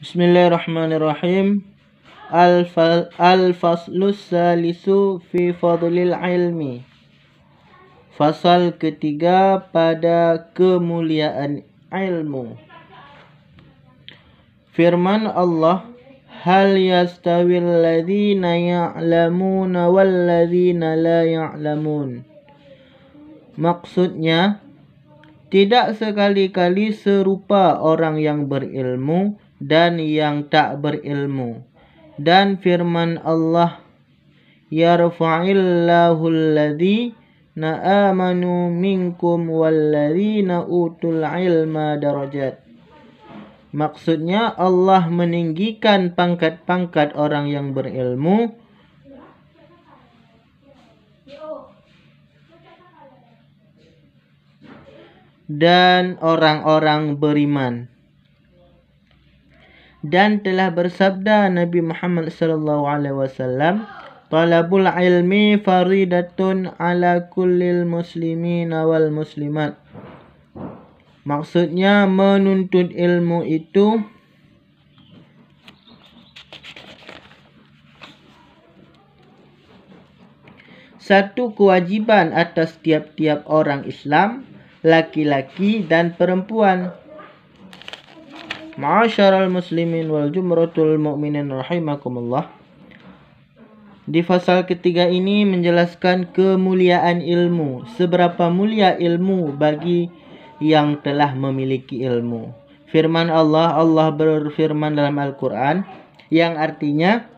Bismillahirrahmanirrahim. Al-faslus salisu fi fadlil ilmi. Fasal ketiga pada kemuliaan ilmu. Firman Allah, "Hal yastawil ladhina ya'lamuna wal ladhina la ya'lamun." Maksudnya, tidak sekali-kali serupa orang yang berilmu dan yang tak berilmu. Dan firman Allah, Yarfa'illahu alladhina amanu minkum walladhina utul ilma darajat. Maksudnya Allah meninggikan pangkat-pangkat orang yang berilmu dan orang-orang beriman. dan telah bersabda Nabi Muhammad sallallahu alaihi wasallam talabul ilmi faridatun ala kullil muslimin wal muslimat maksudnya menuntut ilmu itu satu kewajiban atas tiap-tiap orang Islam laki-laki dan perempuan Ma'asyaral muslimin wal jumratul mu'minin rahimakumullah. Di pasal ketiga ini menjelaskan kemuliaan ilmu, seberapa mulia ilmu bagi yang telah memiliki ilmu. Firman Allah, Allah berfirman dalam Al-Qur'an yang artinya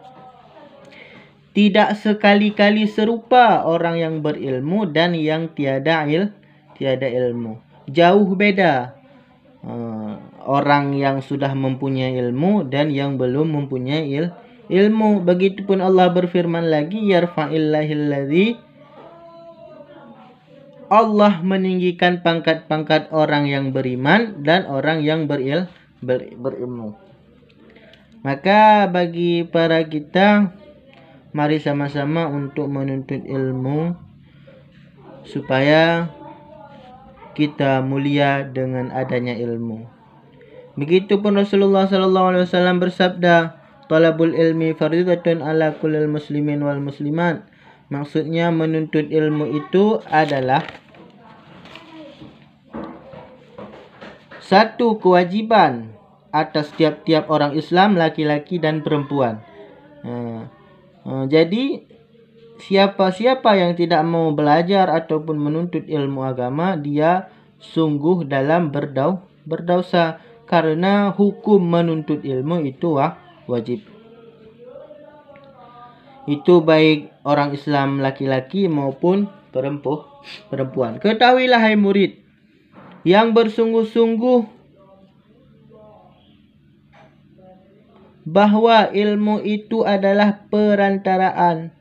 tidak sekali-kali serupa orang yang berilmu dan yang tiada il tiada ilmu. Jauh beda Eh, orang yang sudah mempunyai ilmu dan yang belum mempunyai il ilmu. Begitupun Allah berfirman lagi, yarfa'illahilladzi Allah meninggikan pangkat-pangkat orang yang beriman dan orang yang beril ber, berilmu. Maka bagi para kita mari sama-sama untuk menuntut ilmu supaya kita mulia dengan adanya ilmu. Begitupun Rasulullah sallallahu alaihi wasallam bersabda, "Talabul ilmi fardhatun ala kullil muslimin wal muslimat." Maksudnya menuntut ilmu itu adalah satu kewajiban atas tiap-tiap orang Islam laki-laki dan perempuan. Nah, eh, jadi Siapa-siapa yang tidak mau belajar ataupun menuntut ilmu agama, dia sungguh dalam berdau berdosa karena hukum menuntut ilmu itu wah, wajib. Itu baik orang Islam laki-laki maupun perempuan. Perempuan. Ketahuilah hai murid yang bersungguh-sungguh bahwa ilmu itu adalah perantaraan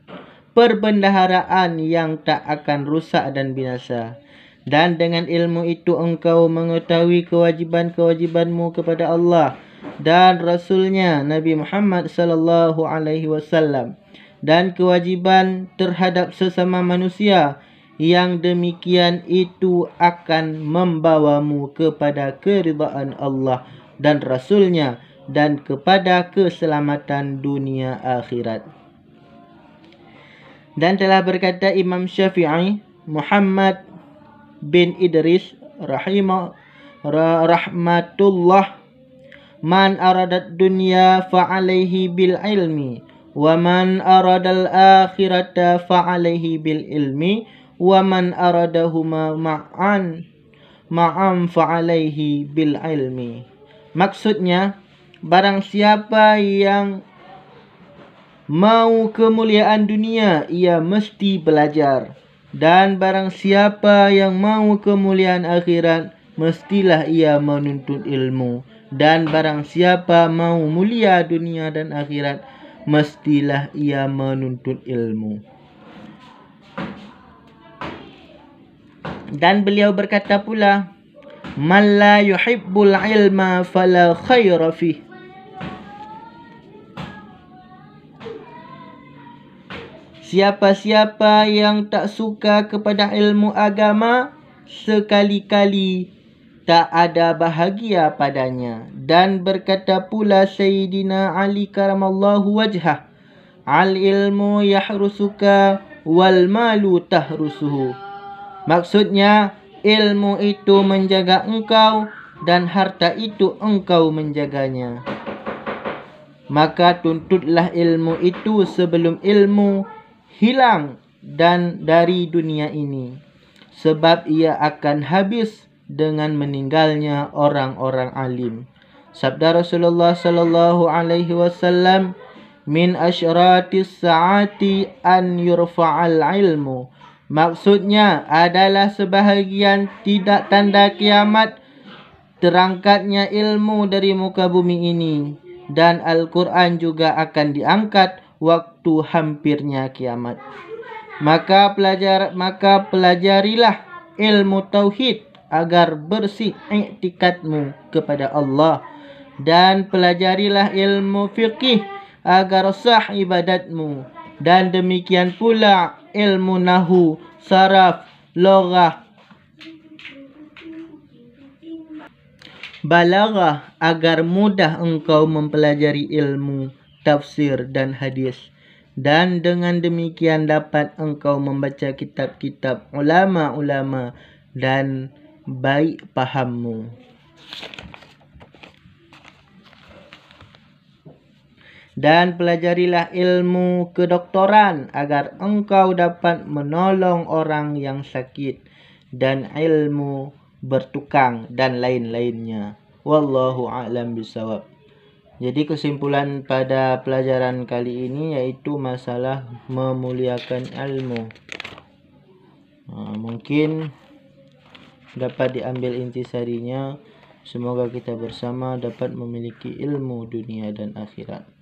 perbendaharaan yang tak akan rusak dan binasa. Dan dengan ilmu itu engkau mengetahui kewajiban-kewajibanmu kepada Allah dan Rasulnya Nabi Muhammad sallallahu alaihi wasallam dan kewajiban terhadap sesama manusia yang demikian itu akan membawamu kepada keridaan Allah dan Rasulnya dan kepada keselamatan dunia akhirat. Dan telah berkata Imam Syafi'i Muhammad bin Idris rahimah rahmatullah Man aradat dunya fa'alaihi bil ilmi wa man aradal akhirata fa'alaihi bil ilmi wa man aradahuma ma'an ma'am fa'alaihi bil ilmi Maksudnya barang siapa yang mau kemuliaan dunia ia mesti belajar dan barang siapa yang mau kemuliaan akhirat mestilah ia menuntut ilmu dan barang siapa mau mulia dunia dan akhirat mestilah ia menuntut ilmu dan beliau berkata pula man la yuhibbul ilma fala khaira fihi Siapa-siapa yang tak suka kepada ilmu agama sekali-kali tak ada bahagia padanya dan berkata pula Sayyidina Ali karamallahu wajhah al ilmu yahrusuka wal malu tahrusuhu maksudnya ilmu itu menjaga engkau dan harta itu engkau menjaganya maka tuntutlah ilmu itu sebelum ilmu hilang dan dari dunia ini sebab ia akan habis dengan meninggalnya orang-orang alim sabda Rasulullah sallallahu alaihi wasallam min asyratis saati an yurfa'al ilmu maksudnya adalah sebahagian tidak tanda kiamat terangkatnya ilmu dari muka bumi ini dan Al-Quran juga akan diangkat waktu waktu hampirnya kiamat. Maka pelajar maka pelajarilah ilmu tauhid agar bersih i'tikadmu kepada Allah dan pelajarilah ilmu fiqih agar sah ibadatmu dan demikian pula ilmu nahu saraf logah balaghah agar mudah engkau mempelajari ilmu tafsir dan hadis dan dengan demikian dapat engkau membaca kitab-kitab ulama-ulama dan baik pahammu. Dan pelajarilah ilmu kedoktoran agar engkau dapat menolong orang yang sakit dan ilmu bertukang dan lain-lainnya. Wallahu a'lam bisawab. Jadi kesimpulan pada pelajaran kali ini yaitu masalah memuliakan ilmu. Nah, mungkin dapat diambil intisarinya. Semoga kita bersama dapat memiliki ilmu dunia dan akhirat.